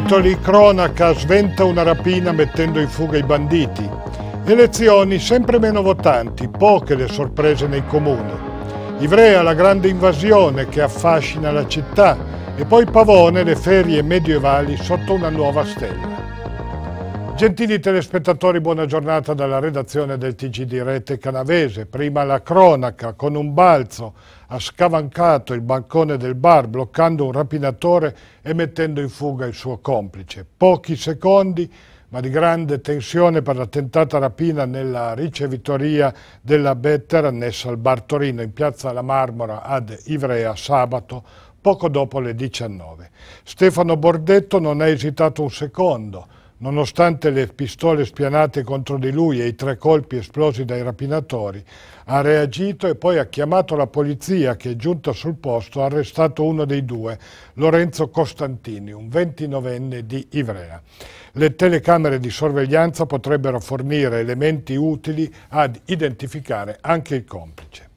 titoli, cronaca, sventa una rapina mettendo in fuga i banditi. Elezioni sempre meno votanti, poche le sorprese nei comuni. Ivrea la grande invasione che affascina la città e poi Pavone le ferie medievali sotto una nuova stella. Gentili telespettatori, buona giornata dalla redazione del TG di Rete Canavese. Prima la cronaca, con un balzo ha scavancato il bancone del bar bloccando un rapinatore e mettendo in fuga il suo complice. Pochi secondi ma di grande tensione per l'attentata rapina nella ricevitoria della Better annessa al Bartorino in piazza La Marmora ad Ivrea sabato poco dopo le 19. Stefano Bordetto non ha esitato un secondo Nonostante le pistole spianate contro di lui e i tre colpi esplosi dai rapinatori, ha reagito e poi ha chiamato la polizia che è giunta sul posto ha arrestato uno dei due, Lorenzo Costantini, un 29enne di Ivrea. Le telecamere di sorveglianza potrebbero fornire elementi utili ad identificare anche il complice.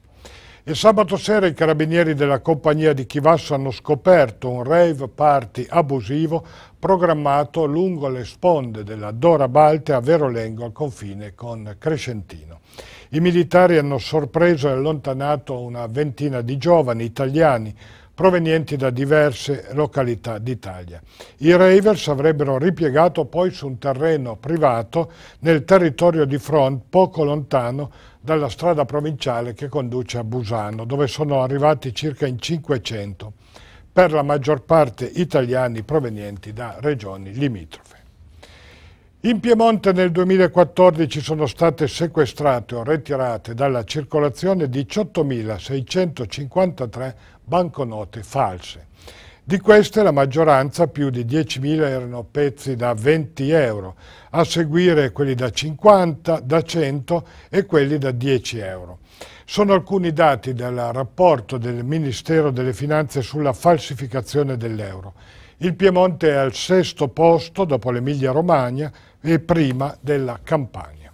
E sabato sera i carabinieri della compagnia di Chivasso hanno scoperto un rave party abusivo programmato lungo le sponde della Dora Balte a Verolengo al confine con Crescentino. I militari hanno sorpreso e allontanato una ventina di giovani italiani provenienti da diverse località d'Italia. I Ravers avrebbero ripiegato poi su un terreno privato nel territorio di Front poco lontano dalla strada provinciale che conduce a Busano, dove sono arrivati circa in 500, per la maggior parte italiani provenienti da regioni limitrofe. In Piemonte nel 2014 sono state sequestrate o ritirate dalla circolazione 18.653 banconote false di queste la maggioranza, più di 10.000, erano pezzi da 20 euro, a seguire quelli da 50, da 100 e quelli da 10 euro. Sono alcuni dati del rapporto del Ministero delle Finanze sulla falsificazione dell'euro. Il Piemonte è al sesto posto dopo l'Emilia-Romagna e prima della Campania.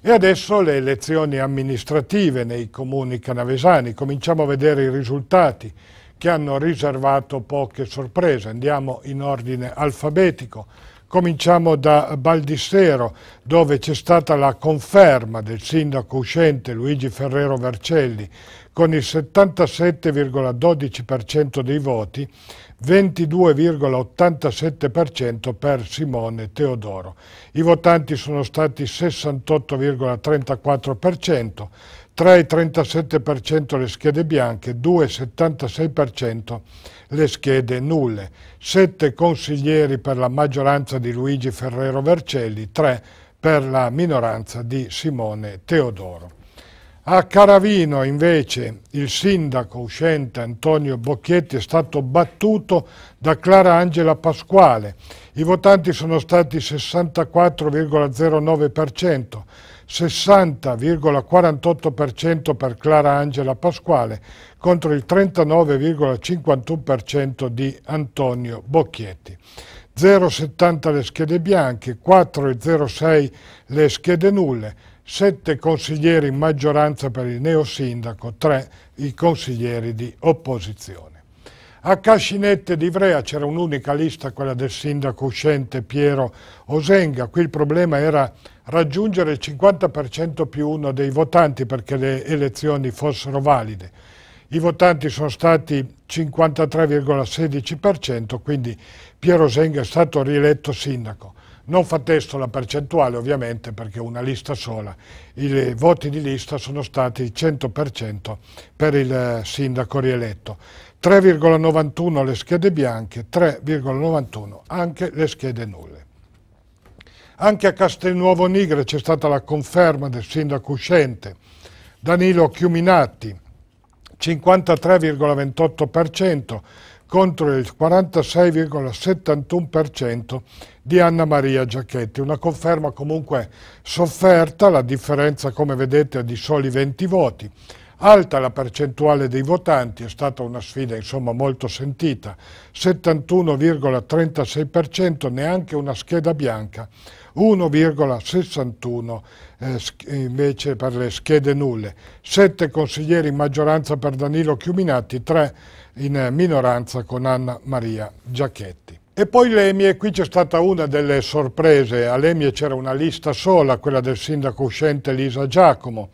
E adesso le elezioni amministrative nei comuni canavesani. Cominciamo a vedere i risultati che hanno riservato poche sorprese. Andiamo in ordine alfabetico. Cominciamo da Baldissero, dove c'è stata la conferma del sindaco uscente Luigi Ferrero Vercelli con il 77,12% dei voti, 22,87% per Simone Teodoro. I votanti sono stati 68,34%, 3,37% le schede bianche, 2,76% le schede nulle, Sette consiglieri per la maggioranza di Luigi Ferrero Vercelli, tre per la minoranza di Simone Teodoro. A Caravino invece il sindaco uscente Antonio Bocchietti è stato battuto da Clara Angela Pasquale i votanti sono stati 64,09%, 60,48% per Clara Angela Pasquale contro il 39,51% di Antonio Bocchietti. 0,70 le schede bianche, 4,06 le schede nulle, 7 consiglieri in maggioranza per il neosindaco, 3 i consiglieri di opposizione. A Cascinette di Ivrea c'era un'unica lista, quella del sindaco uscente Piero Osenga. Qui il problema era raggiungere il 50% più uno dei votanti perché le elezioni fossero valide. I votanti sono stati 53,16%, quindi Piero Osenga è stato rieletto sindaco. Non fa testo la percentuale ovviamente perché è una lista sola. I voti di lista sono stati il 100% per il eh, sindaco rieletto. 3,91 le schede bianche, 3,91 anche le schede nulle. Anche a Castelnuovo Nigre c'è stata la conferma del sindaco uscente Danilo Chiuminati, 53,28% contro il 46,71% di Anna Maria Giacchetti. Una conferma comunque sofferta, la differenza come vedete è di soli 20 voti. Alta la percentuale dei votanti, è stata una sfida insomma molto sentita, 71,36%, neanche una scheda bianca, 1,61 eh, invece per le schede nulle, 7 consiglieri in maggioranza per Danilo Chiuminati, 3 in minoranza con Anna Maria Giacchetti. E poi l'Emie, qui c'è stata una delle sorprese, all'Emie c'era una lista sola, quella del sindaco uscente Lisa Giacomo,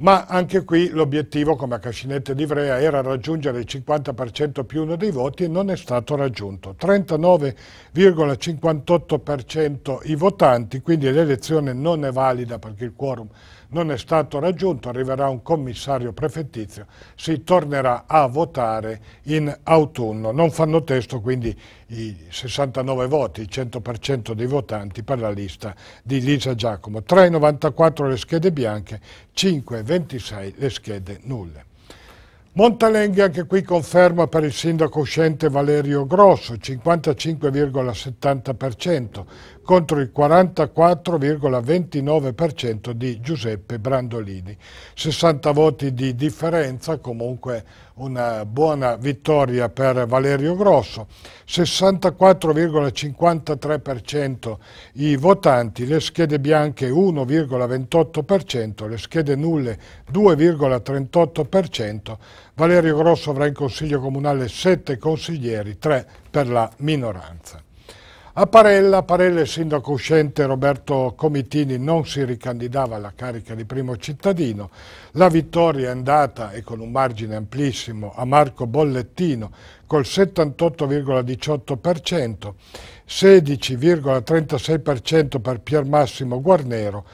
ma anche qui l'obiettivo come a Cascinette di Ivrea era raggiungere il 50% più uno dei voti e non è stato raggiunto. 39,58% i votanti, quindi l'elezione non è valida perché il quorum è non è stato raggiunto, arriverà un commissario prefettizio, si tornerà a votare in autunno. Non fanno testo quindi i 69 voti, il 100% dei votanti per la lista di Lisa Giacomo. 3,94 le schede bianche, 5,26 le schede nulle. Montalenghi anche qui conferma per il sindaco uscente Valerio Grosso, 55,70%, contro il 44,29% di Giuseppe Brandolini. 60 voti di differenza, comunque una buona vittoria per Valerio Grosso. 64,53% i votanti, le schede bianche 1,28%, le schede nulle 2,38%. Valerio Grosso avrà in Consiglio Comunale 7 consiglieri, 3 per la minoranza. A Parella, Parella il sindaco uscente Roberto Comitini non si ricandidava alla carica di primo cittadino, la vittoria è andata e con un margine amplissimo a Marco Bollettino col 78,18%, 16,36% per Pier Massimo Guarnero,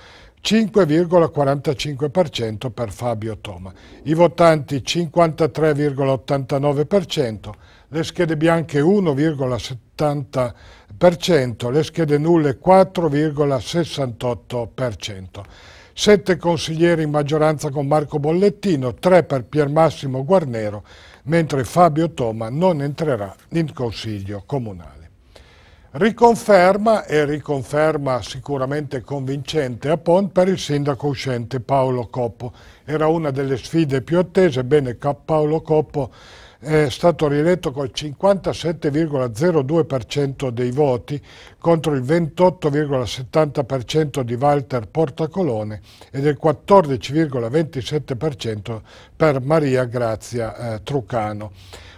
5,45% per Fabio Toma. I votanti 53,89%, le schede bianche 1,78%, 4,70%, le schede nulle 4,68%. Sette consiglieri in maggioranza con Marco Bollettino, tre per Pier Massimo Guarnero, mentre Fabio Toma non entrerà in consiglio comunale. Riconferma e riconferma sicuramente convincente a Pont per il sindaco uscente Paolo Coppo. Era una delle sfide più attese, bene Paolo Coppo è stato rieletto col 57,02% dei voti contro il 28,70% di Walter Portacolone e del 14,27% per Maria Grazia eh, Trucano.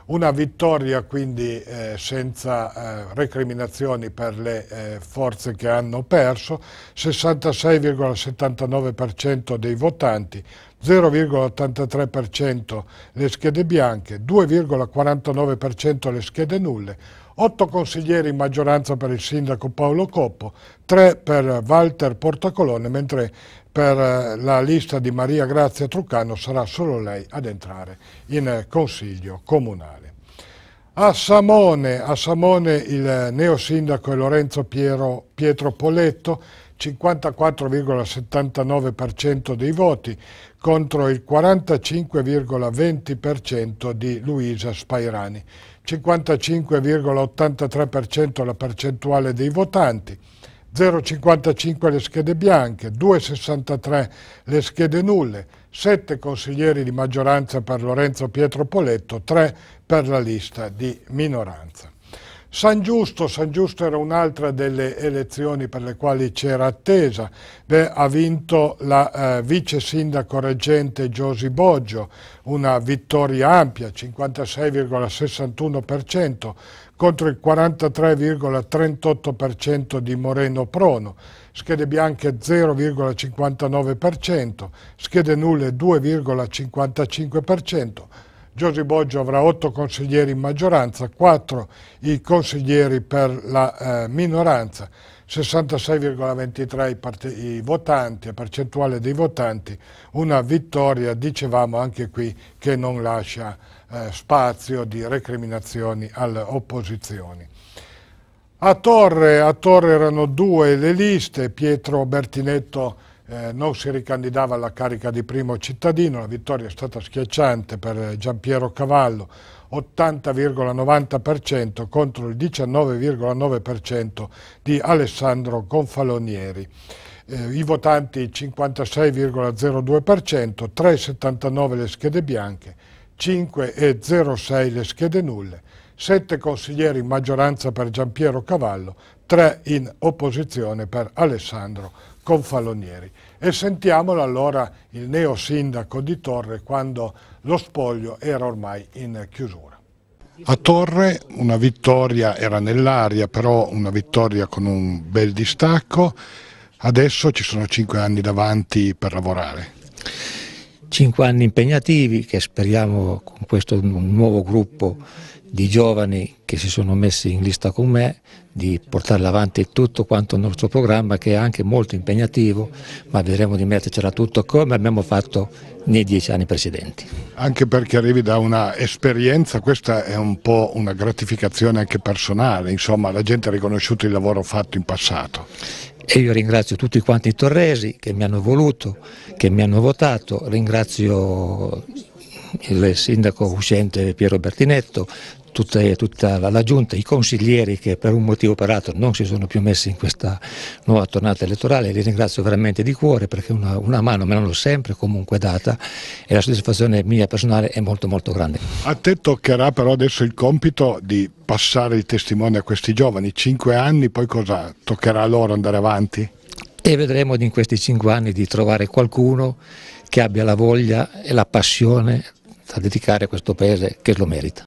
Una vittoria quindi eh, senza eh, recriminazioni per le eh, forze che hanno perso, 66,79% dei votanti 0,83% le schede bianche, 2,49% le schede nulle, 8 consiglieri in maggioranza per il sindaco Paolo Coppo, 3 per Walter Portacolone, mentre per eh, la lista di Maria Grazia Truccano sarà solo lei ad entrare in consiglio comunale. A Samone, a Samone il neosindaco è Lorenzo Piero, Pietro Poletto, 54,79% dei voti, contro il 45,20% di Luisa Spairani, 55,83% la percentuale dei votanti, 0,55 le schede bianche, 2,63 le schede nulle, 7 consiglieri di maggioranza per Lorenzo Pietro Poletto, 3 per la lista di minoranza. San Giusto, San Giusto era un'altra delle elezioni per le quali c'era attesa, Beh, ha vinto la eh, vice sindaco reggente Giosi Boggio, una vittoria ampia, 56,61% contro il 43,38% di Moreno Prono, schede bianche 0,59%, schede nulle 2,55%, Giorgi Boggio avrà otto consiglieri in maggioranza, quattro i consiglieri per la eh, minoranza, 66,23 i, i votanti, percentuale dei votanti, una vittoria, dicevamo anche qui, che non lascia eh, spazio di recriminazioni alle opposizioni. A Torre, a Torre erano due le liste, Pietro Bertinetto eh, non si ricandidava alla carica di primo cittadino, la vittoria è stata schiacciante per Giampiero Cavallo, 80,90% contro il 19,9% di Alessandro Gonfalonieri. Eh, I votanti 56,02%, 3,79 le schede bianche, 5,06 le schede nulle, 7 consiglieri in maggioranza per Giampiero Cavallo, 3 in opposizione per Alessandro Confalonieri. E sentiamolo allora il neo sindaco di Torre quando lo spoglio era ormai in chiusura. A Torre una vittoria era nell'aria, però una vittoria con un bel distacco. Adesso ci sono cinque anni davanti per lavorare. Cinque anni impegnativi che speriamo con questo nuovo gruppo di giovani che si sono messi in lista con me di portare avanti tutto quanto il nostro programma che è anche molto impegnativo ma vedremo di mettercela tutto come abbiamo fatto nei dieci anni precedenti. Anche perché arrivi da una esperienza, questa è un po' una gratificazione anche personale, insomma la gente ha riconosciuto il lavoro fatto in passato e io ringrazio tutti quanti i torresi che mi hanno voluto, che mi hanno votato, ringrazio il sindaco uscente Piero Bertinetto, tutta, tutta la, giunta, i consiglieri che per un motivo o per altro non si sono più messi in questa nuova tornata elettorale, li ringrazio veramente di cuore perché una, una mano me l'hanno sempre comunque data e la soddisfazione mia personale è molto molto grande. A te toccherà però adesso il compito di passare il testimone a questi giovani, cinque anni, poi cosa toccherà a loro andare avanti? e vedremo in questi cinque anni di trovare qualcuno che abbia la voglia e la passione da dedicare a questo paese che lo merita.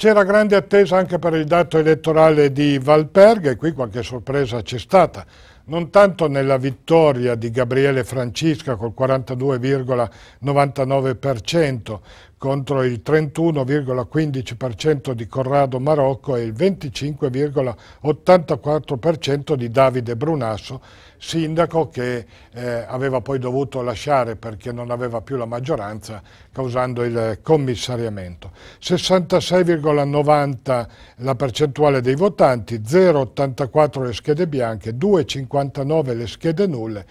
C'era grande attesa anche per il dato elettorale di Valperga e qui qualche sorpresa c'è stata, non tanto nella vittoria di Gabriele Francisca col 42,99%, contro il 31,15% di Corrado Marocco e il 25,84% di Davide Brunasso, sindaco che eh, aveva poi dovuto lasciare perché non aveva più la maggioranza causando il commissariamento. 66,90 la percentuale dei votanti, 0,84 le schede bianche, 2,59 le schede nulle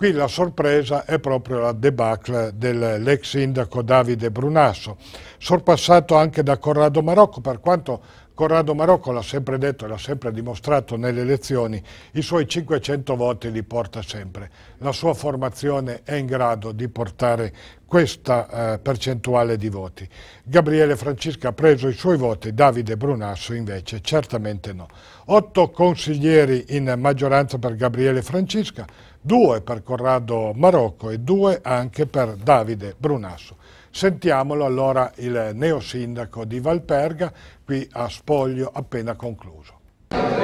Qui la sorpresa è proprio la debacle dell'ex sindaco Davide Brunasso, sorpassato anche da Corrado Marocco per quanto Corrado Marocco l'ha sempre detto e l'ha sempre dimostrato nelle elezioni, i suoi 500 voti li porta sempre. La sua formazione è in grado di portare questa eh, percentuale di voti. Gabriele Francisca ha preso i suoi voti, Davide Brunasso invece certamente no. Otto consiglieri in maggioranza per Gabriele Francisca, due per Corrado Marocco e due anche per Davide Brunasso. Sentiamolo allora il neosindaco di Valperga qui a Spoglio appena concluso.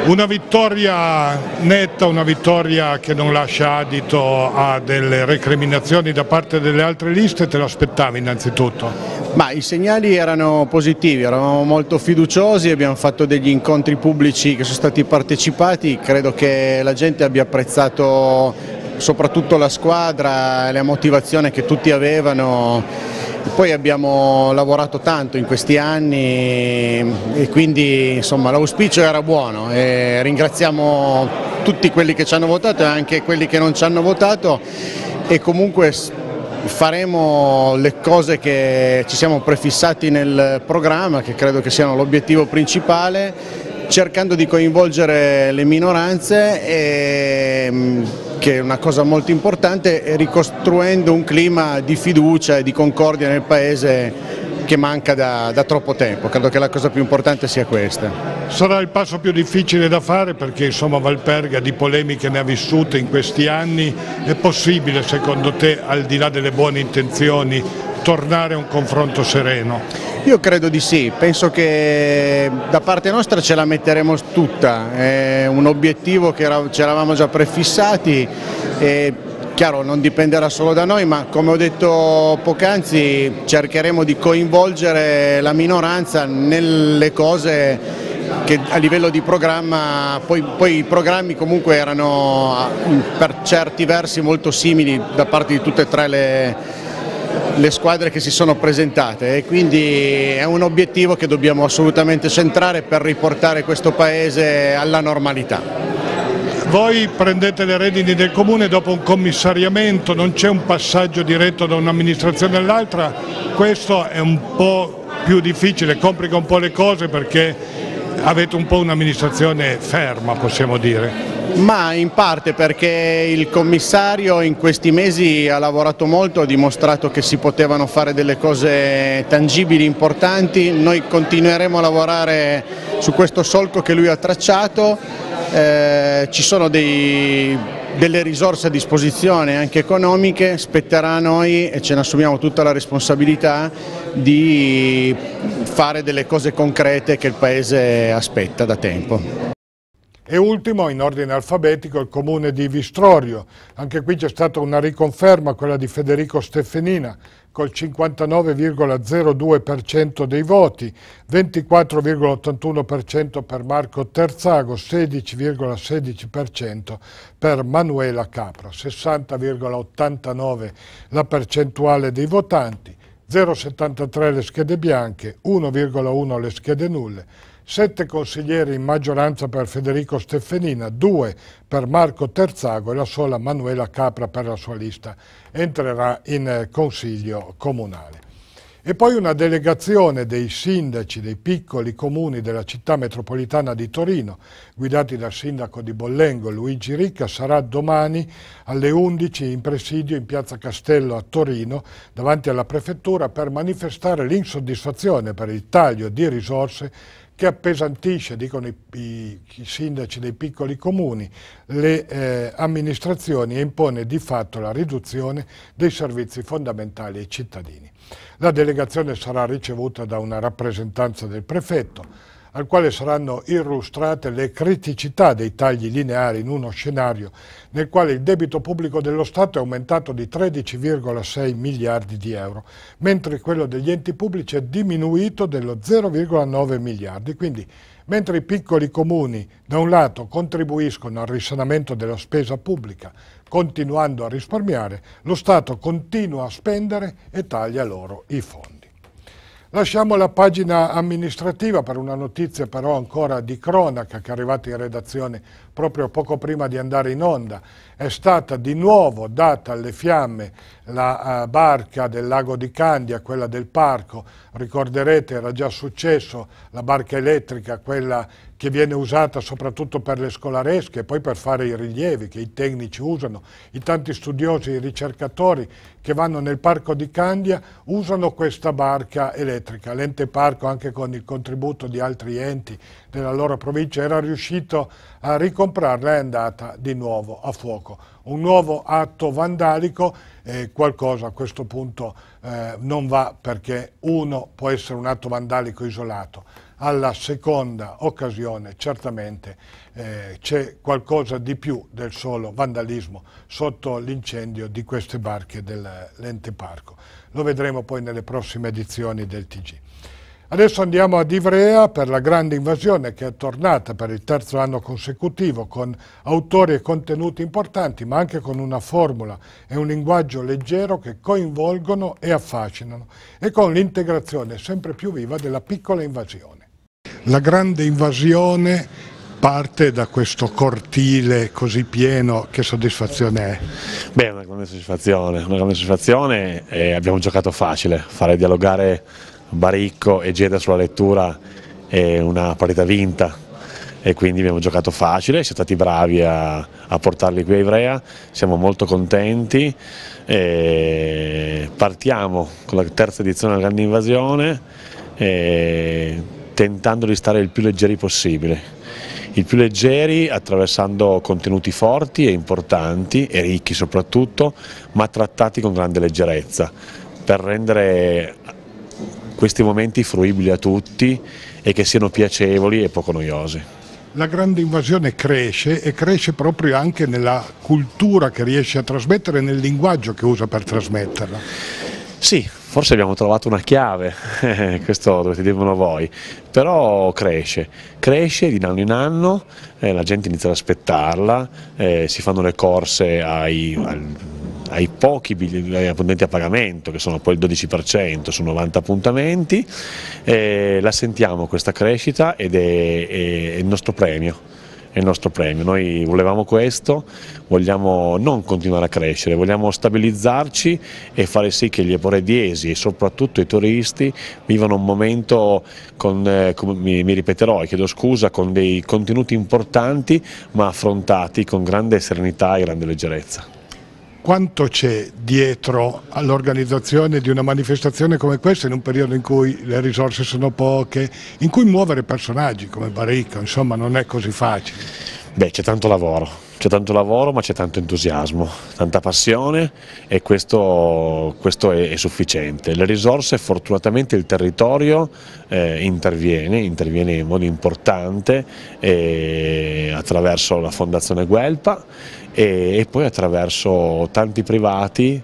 Una vittoria netta, una vittoria che non lascia adito a delle recriminazioni da parte delle altre liste, te l'aspettavi innanzitutto? Ma I segnali erano positivi, eravamo molto fiduciosi, abbiamo fatto degli incontri pubblici che sono stati partecipati, credo che la gente abbia apprezzato soprattutto la squadra, la motivazione che tutti avevano poi abbiamo lavorato tanto in questi anni e quindi l'auspicio era buono e ringraziamo tutti quelli che ci hanno votato e anche quelli che non ci hanno votato e comunque faremo le cose che ci siamo prefissati nel programma che credo che siano l'obiettivo principale cercando di coinvolgere le minoranze e mm, che è una cosa molto importante, ricostruendo un clima di fiducia e di concordia nel Paese che manca da, da, troppo tempo, credo che la cosa più importante sia questa. Sarà il passo più difficile da fare perché insomma Valperga di polemiche ne ha vissute in questi anni, è possibile secondo te al di là delle buone intenzioni tornare a un confronto sereno? Io credo di sì, penso che da parte nostra ce la metteremo tutta, è un obiettivo che ce l'avamo già prefissati e chiaro non dipenderà solo da noi ma come ho detto poc'anzi cercheremo di coinvolgere la minoranza nelle cose che a livello di programma, poi, poi, i programmi comunque erano ah, per certi versi molto simili da parte di tutte e tre le, le squadre che si sono presentate e quindi è un obiettivo che dobbiamo assolutamente centrare per riportare questo Paese alla normalità. Voi prendete le redini del comune dopo un commissariamento, non c'è un passaggio diretto da un'amministrazione all'altra, questo è un po' più difficile, complica un po' le cose perché avete un po' un'amministrazione ferma possiamo dire. Ma in parte perché il commissario in questi mesi ha lavorato molto, ha dimostrato che si potevano fare delle cose tangibili, importanti, noi continueremo a lavorare su questo solco che lui ha tracciato, eh, ci sono dei, delle risorse a disposizione anche economiche, spetterà a noi e ce ne assumiamo tutta la responsabilità di fare delle cose concrete che il Paese aspetta da tempo. E ultimo, in ordine alfabetico, il comune di Vistorio. Anche qui c'è stata una riconferma, quella di Federico Steffenina, col 59,02% dei voti, 24,81% per Marco Terzago, 16,16% per Manuela Capra, 60,89% la percentuale dei votanti, 0,73 le schede bianche, 1,1 le schede nulle, sette consiglieri in maggioranza per Federico Steffenina, due per Marco Terzago e la sola Manuela Capra per la sua lista. Entrerà in eh, consiglio comunale. E poi una delegazione dei sindaci dei piccoli comuni della città metropolitana di Torino, guidati dal sindaco di Bollengo Luigi Ricca, sarà domani alle 11 in presidio in piazza Castello a Torino davanti alla prefettura per manifestare l'insoddisfazione per il taglio di risorse che appesantisce, dicono i, i, i sindaci dei piccoli comuni, le eh, amministrazioni e impone di fatto la riduzione dei servizi fondamentali ai cittadini. La delegazione sarà ricevuta da una rappresentanza del prefetto, al quale saranno illustrate le criticità dei tagli lineari in uno scenario nel quale il debito pubblico dello Stato è aumentato di 13,6 miliardi di euro, mentre quello degli enti pubblici è diminuito dello 0,9 miliardi. Quindi, mentre i piccoli comuni da un lato contribuiscono al risanamento della spesa pubblica, continuando a risparmiare, lo Stato continua a spendere e taglia loro i fondi. Lasciamo la pagina amministrativa per una notizia però ancora di cronaca che è arrivata in redazione proprio poco prima di andare in onda. È stata di nuovo data alle fiamme la uh, barca del lago di Candia, quella del parco. Ricorderete era già successo la barca elettrica, quella che viene usata soprattutto per le scolaresche e poi per fare i rilievi che i tecnici usano, i tanti studiosi, i ricercatori che vanno nel parco di Candia usano questa barca elettrica. L'ente parco anche con il contributo di altri enti della loro provincia era riuscito a ricomprarla e è andata di nuovo a fuoco. Un nuovo atto vandalico e eh, qualcosa a questo punto eh, non va perché uno può essere un atto vandalico isolato alla seconda occasione certamente eh, c'è qualcosa di più del solo vandalismo sotto l'incendio di queste barche dell'ente parco. Lo vedremo poi nelle prossime edizioni del TG. Adesso andiamo ad Ivrea per la grande invasione che è tornata per il terzo anno consecutivo con autori e contenuti importanti ma anche con una formula e un linguaggio leggero che coinvolgono e affascinano e con l'integrazione sempre più viva della piccola invasione. La grande invasione parte da questo cortile così pieno, che soddisfazione è? Beh, una grande soddisfazione, una grande soddisfazione e abbiamo giocato facile, fare dialogare Baricco e Geda sulla lettura è una partita vinta e quindi abbiamo giocato facile, siamo stati bravi a, a portarli qui a Ivrea, siamo molto contenti, partiamo con la terza edizione della grande invasione tentando di stare il più leggeri possibile. Il più leggeri attraversando contenuti forti e importanti e ricchi soprattutto, ma trattati con grande leggerezza per rendere questi momenti fruibili a tutti e che siano piacevoli e poco noiosi. La grande invasione cresce e cresce proprio anche nella cultura che riesce a trasmettere, e nel linguaggio che usa per trasmetterla. Sì, forse abbiamo trovato una chiave, questo dovete dirmelo voi, però cresce, cresce di anno in anno, eh, la gente inizia ad aspettarla, eh, si fanno le corse ai, al, ai pochi appuntamenti a pagamento, che sono poi il 12% su 90 appuntamenti, eh, la sentiamo questa crescita ed è, è, è il nostro premio è il nostro premio. Noi volevamo questo, vogliamo non continuare a crescere, vogliamo stabilizzarci e fare sì che gli eporediesi e soprattutto i turisti vivano un momento, con, eh, mi, mi, ripeterò e chiedo scusa, con dei contenuti importanti ma affrontati con grande serenità e grande leggerezza quanto c'è dietro all'organizzazione di una manifestazione come questa in un periodo in cui le risorse sono poche, in cui muovere personaggi come Baricco, insomma non è così facile? Beh, c'è tanto lavoro, c'è tanto lavoro ma c'è tanto entusiasmo, tanta passione e questo, questo è, è, sufficiente. Le risorse fortunatamente il territorio eh, interviene, interviene in modo importante eh, attraverso la Fondazione Guelpa e, e poi attraverso tanti privati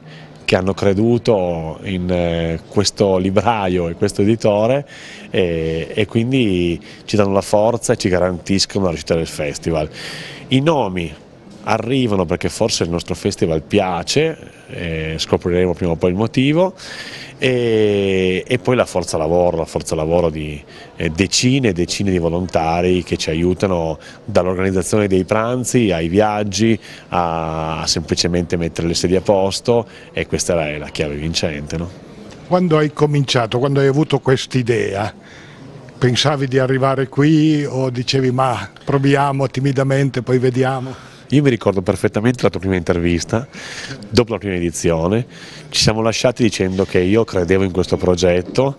che hanno creduto in eh, questo libraio e questo editore e, e quindi ci danno la forza e ci garantiscono la riuscita del festival. I nomi arrivano perché forse il nostro festival piace, eh, scopriremo prima o poi il motivo e, e poi la forza lavoro, la forza lavoro di eh, decine e decine di volontari che ci aiutano dall'organizzazione dei pranzi ai viaggi a, a, semplicemente mettere le sedie a posto e questa è la chiave vincente. No? Quando hai cominciato, quando hai avuto quest'idea, pensavi di arrivare qui o dicevi ma proviamo timidamente poi vediamo? Io mi ricordo perfettamente la tua prima intervista, dopo la prima edizione, ci siamo lasciati dicendo che io credevo in questo progetto,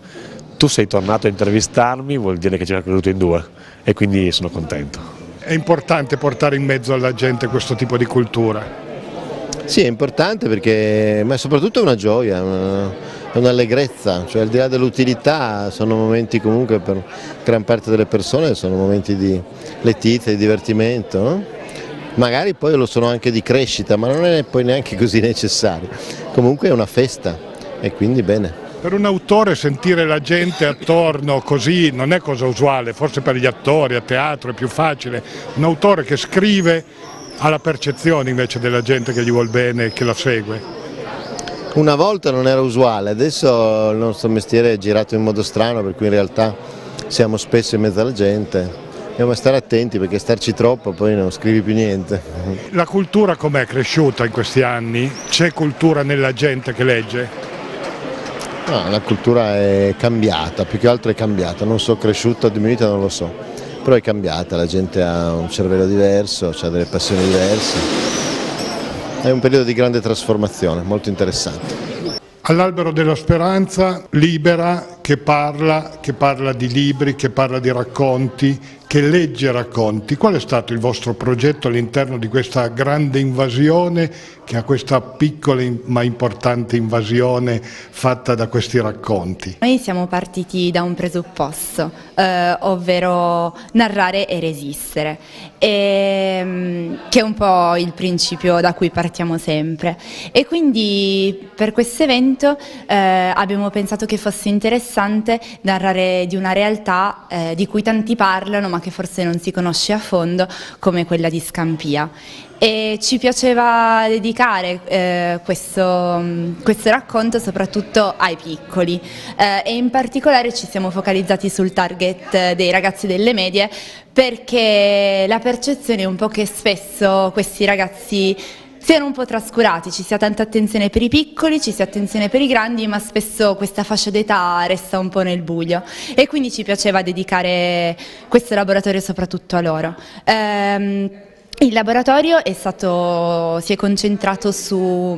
tu sei tornato a intervistarmi, vuol dire che ci abbiamo creduto in due e quindi sono contento. È importante portare in mezzo alla gente questo tipo di cultura? Sì, è importante perché, ma soprattutto è una gioia, è un'allegrezza, cioè al di là dell'utilità sono momenti comunque per gran parte delle persone, sono momenti di letizia, di divertimento. No? magari poi lo sono anche di crescita, ma non è poi neanche così necessario. Comunque è una festa e quindi bene. Per un autore sentire la gente attorno così non è cosa usuale, forse per gli attori a teatro è più facile, un autore che scrive ha la percezione invece della gente che gli vuole bene e che la segue. Una volta non era usuale, adesso il nostro mestiere è girato in modo strano per cui in realtà siamo spesso in mezzo alla gente, dobbiamo stare attenti perché starci troppo poi non scrivi più niente. La cultura com'è cresciuta in questi anni? C'è cultura nella gente che legge? No, la cultura è cambiata, più che altro è cambiata, non so cresciuta o diminuita non lo so, però è cambiata, la gente ha un cervello diverso, ha delle passioni diverse, è un periodo di grande trasformazione, molto interessante. All'albero della speranza libera che parla, che parla di libri, che parla di racconti, che legge racconti. Qual è stato il vostro progetto all'interno di questa grande invasione, che ha questa piccola ma importante invasione fatta da questi racconti? Noi siamo partiti da un presupposto, eh, ovvero narrare e resistere, e, ehm, che è un po' il principio da cui partiamo sempre. E quindi per questo evento eh, abbiamo pensato che fosse interessante narrare di una realtà eh, di cui tanti parlano ma che forse non si conosce a fondo come quella di Scampia. E ci piaceva dedicare eh, questo, mm, questo, racconto soprattutto ai piccoli eh, e in particolare ci siamo focalizzati sul target eh, dei ragazzi delle medie perché la percezione è un po' che spesso questi ragazzi siano un po' trascurati, ci sia tanta attenzione per i piccoli, ci sia attenzione per i grandi, ma spesso questa fascia d'età resta un po' nel buio e quindi ci piaceva dedicare questo laboratorio soprattutto a loro. Ehm, il laboratorio è stato, si è concentrato su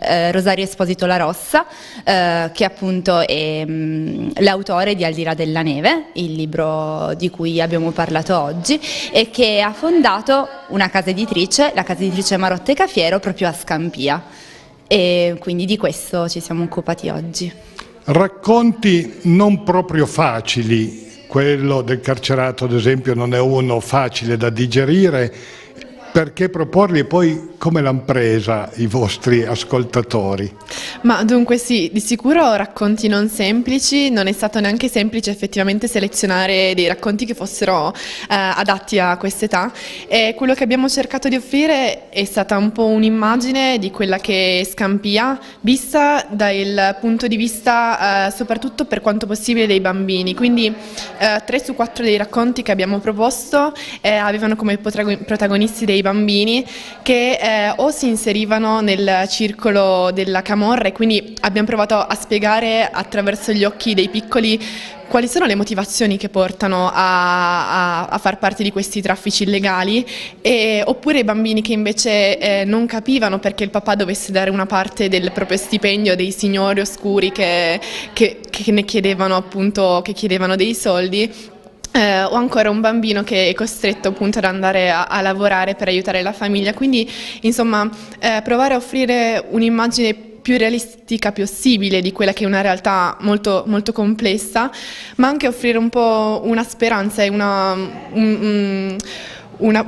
eh, Rosario Esposito La Rossa, eh, che appunto è mm, l'autore di Al di là della neve, il libro di cui abbiamo parlato oggi, e che ha fondato una casa editrice, la casa editrice Marotte Cafiero, proprio a Scampia. E quindi di questo ci siamo occupati oggi. Racconti non proprio facili, quello del carcerato ad esempio non è uno facile da digerire, perché proporli e poi come l'hanno presa i vostri ascoltatori? Ma dunque sì, di sicuro racconti non semplici, non è stato neanche semplice effettivamente selezionare dei racconti che fossero eh, adatti a quest'età e quello che abbiamo cercato di offrire è stata un po' un'immagine di quella che è Scampia, vista dal punto di vista eh, soprattutto per quanto possibile dei bambini, quindi eh, 3 su quattro dei racconti che abbiamo proposto eh, avevano come protagonisti dei dei bambini che eh, o si inserivano nel circolo della camorra e quindi abbiamo provato a spiegare attraverso gli occhi dei piccoli quali sono le motivazioni che portano a, a, a far parte di questi traffici illegali e, oppure i bambini che invece eh, non capivano perché il papà dovesse dare una parte del proprio stipendio a dei signori oscuri che, che, che ne chiedevano appunto che chiedevano dei soldi eh, ho ancora un bambino che è costretto appunto ad andare a, a lavorare per aiutare la famiglia, quindi insomma eh, provare a offrire un'immagine più realistica possibile di quella che è una realtà molto, molto complessa, ma anche offrire un po' una speranza e una, un, un, una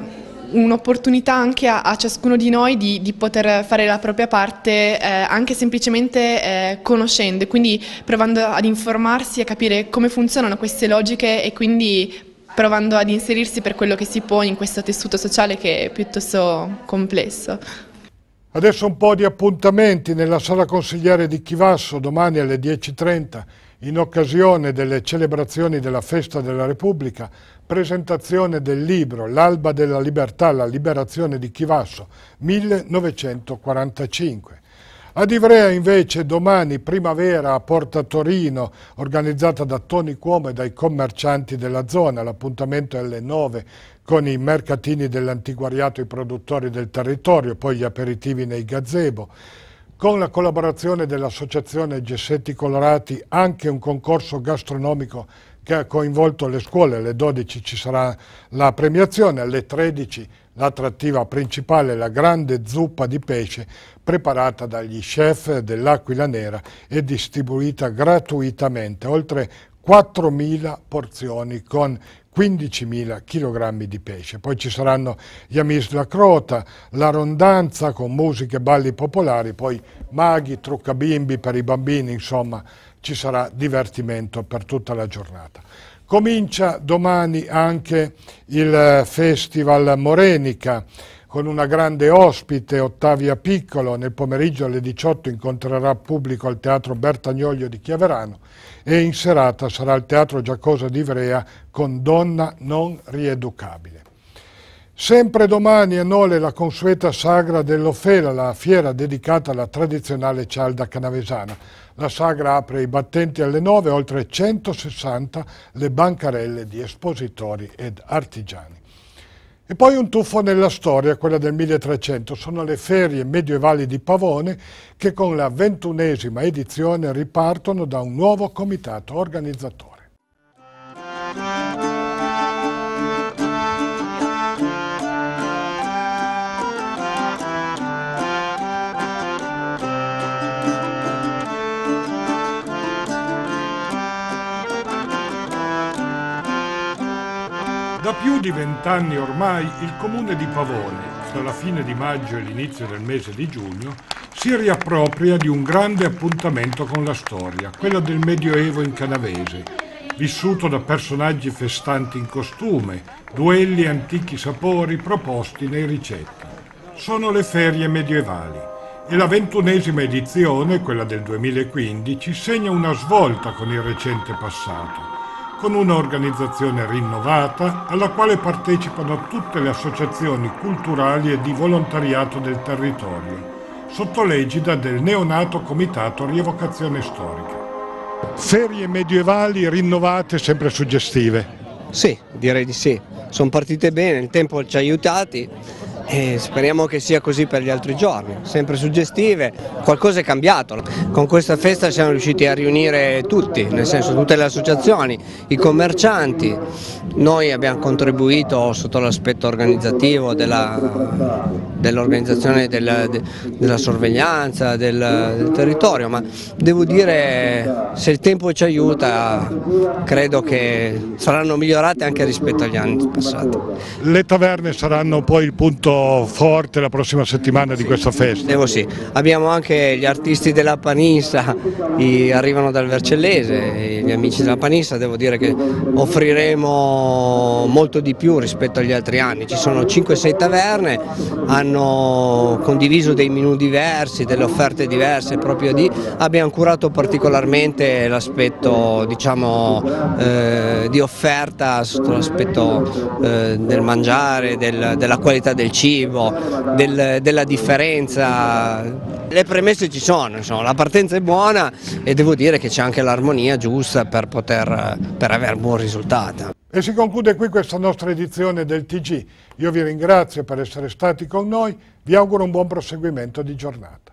un'opportunità anche a, a, ciascuno di noi di, di, poter fare la propria parte eh, anche semplicemente eh, conoscendo e quindi provando ad informarsi e capire come funzionano queste logiche e quindi provando ad inserirsi per quello che si può in questo tessuto sociale che è piuttosto complesso. Adesso un po' di appuntamenti nella sala consigliare di Chivasso domani alle 10.30 in occasione delle celebrazioni della Festa della Repubblica, presentazione del libro L'alba della libertà, la liberazione di Chivasso, 1945. Ad Ivrea invece domani primavera a Porta Torino, organizzata da Tony Cuomo e dai commercianti della zona, l'appuntamento è alle 9 con i mercatini dell'antiquariato e i produttori del territorio, poi gli aperitivi nei gazebo con la collaborazione dell'Associazione Gessetti Colorati anche un concorso gastronomico che ha coinvolto le scuole, alle 12 ci sarà la premiazione, alle 13 l'attrattiva principale, la grande zuppa di pesce preparata dagli chef dell'Aquila Nera e distribuita gratuitamente, oltre 4.000 porzioni con 15.000 kg di pesce. Poi ci saranno gli amis la crota, la rondanza con musiche e balli popolari, poi maghi, truccabimbi per i bambini, insomma ci sarà divertimento per tutta la giornata. Comincia domani anche il eh, Festival Morenica con una grande ospite, Ottavia Piccolo. Nel pomeriggio alle 18 incontrerà pubblico al Teatro Bertagnoglio di Chiaverano e in serata sarà al Teatro Giacosa di Ivrea con Donna non rieducabile. Sempre domani a Nole la consueta sagra dell'Ofela, la fiera dedicata alla tradizionale cialda canavesana. La sagra apre i battenti alle 9, oltre 160 le bancarelle di espositori ed artigiani. E poi un tuffo nella storia, quella del 1300, sono le ferie medievali di Pavone che con la ventunesima edizione ripartono da un nuovo comitato organizzatore. Da più di vent'anni ormai il comune di Pavone, tra la fine di maggio e l'inizio del mese di giugno, si riappropria di un grande appuntamento con la storia, quella del Medioevo in canavese, vissuto da personaggi festanti in costume, duelli e antichi sapori proposti nei ricetti. Sono le ferie medievali e la ventunesima edizione, quella del 2015, segna una svolta con il recente passato con un'organizzazione rinnovata alla quale partecipano tutte le associazioni culturali e di volontariato del territorio, sotto l'egida del neonato Comitato Rievocazione Storica. Ferie medievali rinnovate, sempre suggestive. Sì, direi di sì. Sono partite bene, il tempo ci ha aiutati e speriamo che sia così per gli altri giorni, sempre suggestive, qualcosa è cambiato. Con questa festa siamo riusciti a riunire tutti, nel senso tutte le associazioni, i commercianti, noi abbiamo contribuito sotto l'aspetto organizzativo dell'organizzazione dell della, della, sorveglianza, del, del territorio, ma devo dire se il tempo ci aiuta credo che saranno migliorate anche rispetto agli anni passati. Le taverne saranno poi il punto forte la prossima settimana di questa festa. Devo sì, abbiamo anche gli artisti della Panissa, arrivano dal Vercellese, gli amici della Panissa, devo dire che offriremo molto di più rispetto agli altri anni, ci sono 5-6 taverne, hanno condiviso dei menu diversi, delle offerte diverse, proprio di, abbiamo curato particolarmente l'aspetto diciamo, eh, di offerta sotto l'aspetto eh, del mangiare, del, della qualità del cibo cibo, del, della differenza. Le premesse ci sono, insomma, la partenza è buona e devo dire che c'è anche l'armonia giusta per poter per avere un buon risultato. E si conclude qui questa nostra edizione del TG. Io vi ringrazio per essere stati con noi, vi auguro un buon proseguimento di giornata.